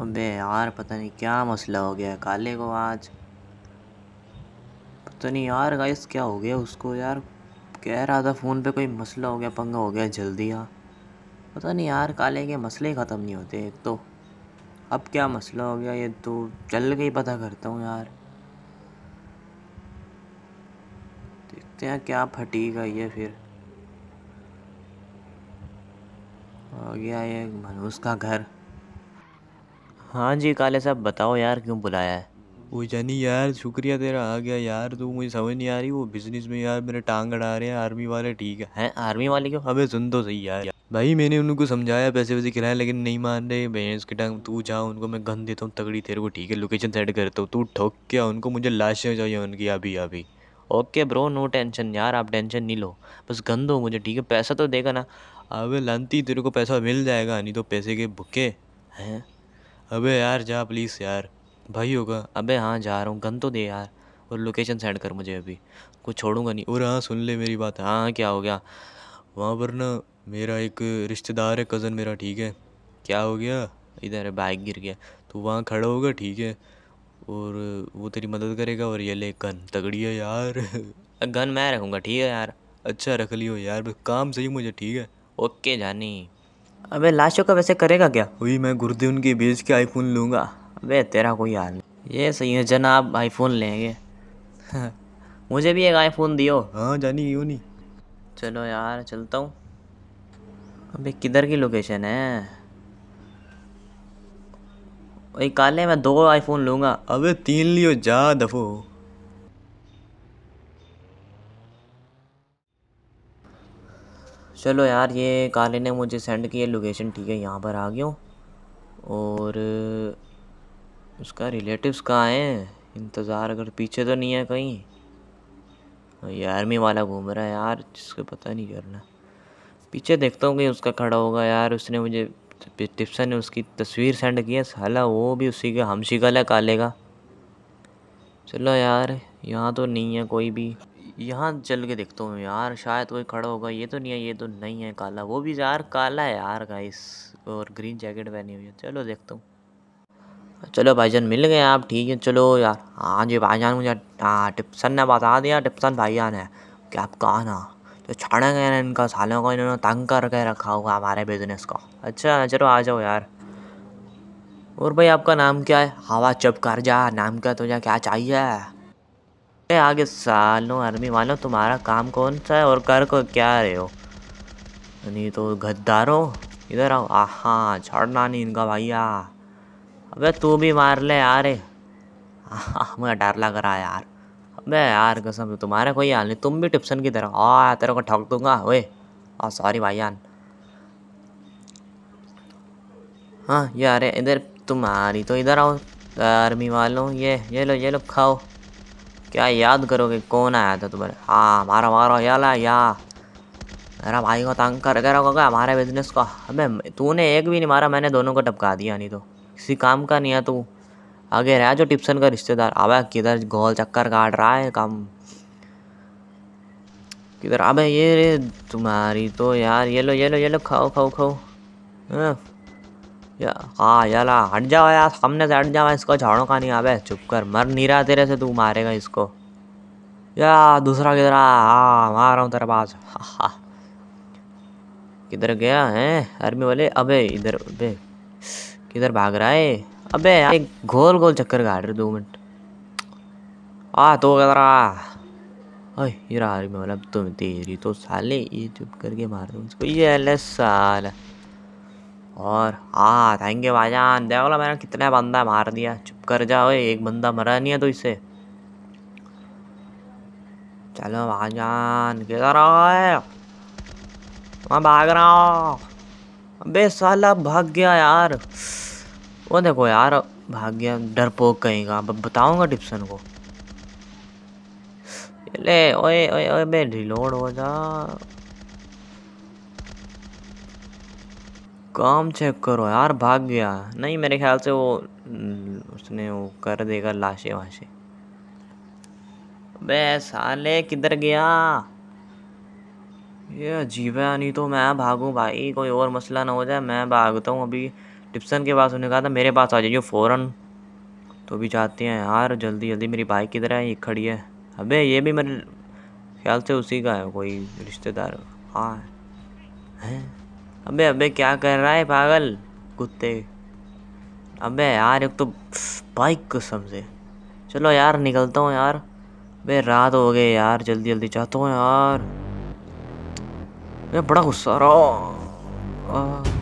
अबे यार पता नहीं क्या मसला हो गया काले को आज पता नहीं यार गाइस क्या हो गया उसको यार कह रहा था फ़ोन पे कोई मसला हो गया पंगा हो गया जल्दी आ हाँ। पता नहीं यार काले के मसले ख़त्म नहीं होते एक तो अब क्या मसला हो गया ये तो चल के ही पता करता हूँ यार देखते हैं क्या फटीगा ये फिर हो गया ये मनुष का घर हाँ जी काले साहब बताओ यार क्यों बुलाया है वो जानी यार शुक्रिया तेरा आ गया यार तू मुझे समझ नहीं आ रही वो बिजनेस में यार मेरे टांग अड़ा रहे हैं आर्मी वाले ठीक है हैं आर्मी वाले क्यों अबे सुन तो सही यार भाई मैंने उनको समझाया पैसे वैसे खिलाए लेकिन नहीं मान रहे भैंस के टांग तू जा उनको मैं गन देता हूँ तगड़ी तेरे को ठीक है लोकेशन सेट करता हूँ तू ठोक क्या उनको मुझे लाशें चाहिए उनकी अभी अभी ओके ब्रो नो टेंशन यार आप टेंशन नहीं लो बस गन दो मुझे ठीक है पैसा तो देगा ना अबे लानती तेरे को पैसा मिल जाएगा नहीं तो पैसे के भुके हैं अबे यार जा प्लीज़ यार भाई होगा अबे हाँ जा रहा हूँ गन तो दे यार और लोकेशन सेंड कर मुझे अभी कुछ छोड़ूंगा नहीं और हाँ सुन ले मेरी बात हाँ हाँ क्या हो गया वहाँ पर ना मेरा एक रिश्तेदार है कज़न मेरा ठीक है क्या हो गया इधर बाइक गिर गया तो वहाँ खड़ा होगा ठीक है और वो तेरी मदद करेगा और ये ले गन तगड़ी है यार गन मैं रखूँगा ठीक है यार अच्छा रख लियो यार काम सही मुझे ठीक है ओके जानी अबे लाशों का वैसे करेगा क्या वही मैं गुरुदेव उनकी बेच के आईफोन लूँगा अबे तेरा कोई हाल नहीं ये सही है जनाब आईफोन लेंगे मुझे भी एक आईफोन दियो हाँ जानी क्यों नहीं चलो यार चलता हूँ अबे किधर की लोकेशन है वही काले मैं दो आईफोन लूँगा अबे तीन लियो जा दफो चलो यार ये काले ने मुझे सेंड किया लोकेशन ठीक है यहाँ पर आ गया और उसका रिलेटिव्स कहाँ हैं इंतज़ार अगर पीछे तो नहीं है कहीं ये आर्मी वाला घूम रहा है यार जिसको पता नहीं करना पीछे देखता हूँ कहीं उसका खड़ा होगा यार उसने मुझे टिप्सन ने उसकी तस्वीर सेंड की है साला वो भी उसी के हमशिकल है काले का चलो यार यहाँ तो नहीं है कोई भी यहाँ चल के देखता हूँ यार शायद कोई खड़ा होगा ये तो नहीं है ये तो नहीं है काला वो भी यार काला है यार गाइस और ग्रीन जैकेट पहनी हुई है चलो देखता हूँ चलो भाईजान मिल गए आप ठीक है चलो यार हाँ जी भाईजान मुझे हाँ टिप्सन ने बता दिया टिप्सन भाईजान है कि आप कहाँ ना तो छाड़ गए ना इनका सालों का इन्होंने तंग करके रखा होगा हमारे बिजनेस को अच्छा चलो आ जाओ यार और भाई आपका नाम क्या है हवा चुप कर जा नाम क्या तुझे क्या चाहिए आगे सालों आर्मी वालों तुम्हारा काम कौन सा है और कर को क्या रहे हो नहीं तो गद्दारो इधर आओ आहा छोड़ना नहीं इनका भैया अबे तू भी मार ले यार मुझे डर लग रहा है यार अबे यार कसम तुम्हारा कोई हाल नहीं तुम भी टिप्सन की तरह आ तेरे को ठग दूंगा वे आ सॉरी भाईयान हाँ यार इधर तुम्हारी तो इधर आओ आर्मी वालों ये ये लो ये लो खाओ क्या याद करोगे कौन आया था तुम्हारे हाँ हमारा मारो याला या मेरा भाई को तंग कर कर होगा हमारे बिजनेस को अबे तूने एक भी नहीं मारा मैंने दोनों को टपका दिया नहीं तो किसी काम का नहीं है तू आगे रह जो टिप्सन का रिश्तेदार अबे किधर गोल चक्कर काट रहा है काम किधर अबे ये रे तुम्हारी तो यार ये लो ये लो ये लो खाओ खाओ खाओ हाँ। या हाँ यला हट जाओ यार सामने से हट जाओ इसको झाड़ों का नहीं आवे चुप कर मर नहीं रहा तेरे से तू मारेगा इसको या दूसरा किधर आ हाँ मार रहा हूँ तेरे पास हाँ किधर गया है आर्मी वाले अबे इधर अबे किधर भाग रहा है अबे यार एक गोल गोल चक्कर काट रहे दो मिनट आ तो किधर ओए ये आर्मी अब तुम तो तेरी तो साले ये चुप करके मार रहे उसको ये ले साला और हाँ थैंक यू भाईजान देख लो मैंने कितने बंदा मार दिया चुप कर जाओ एक बंदा मरा नहीं है तो इसे चलो भाईजान किधर आओ मैं भाग रहा हूँ अबे साला भाग गया यार वो देखो यार भाग गया डर पोक कहीं का बताऊंगा टिप्सन को ले ओए ओए ओए बे रिलोड हो जा काम चेक करो यार भाग गया नहीं मेरे ख्याल से वो हम्म, उसने वो कर देगा लाशे वाशे बे साले किधर गया ये अजीब है नहीं तो मैं भागूं भाई कोई और मसला ना हो जाए मैं भागता हूँ अभी टिप्सन के पास उन्हें कहा था मेरे पास आ जाइए फ़ौरन तो भी जाते हैं यार जल्दी जल्दी मेरी बाइक किधर है ये खड़ी है अबे ये भी मेरे ख्याल से उसी का है कोई रिश्तेदार हाँ है अबे अबे क्या कर रहा है पागल कुत्ते अबे यार एक तो बाइक को समझे चलो यार निकलता हूँ यार अबे रात हो गई यार जल्दी जल्दी चाहता हूँ यार मैं बड़ा गुस्सा रहा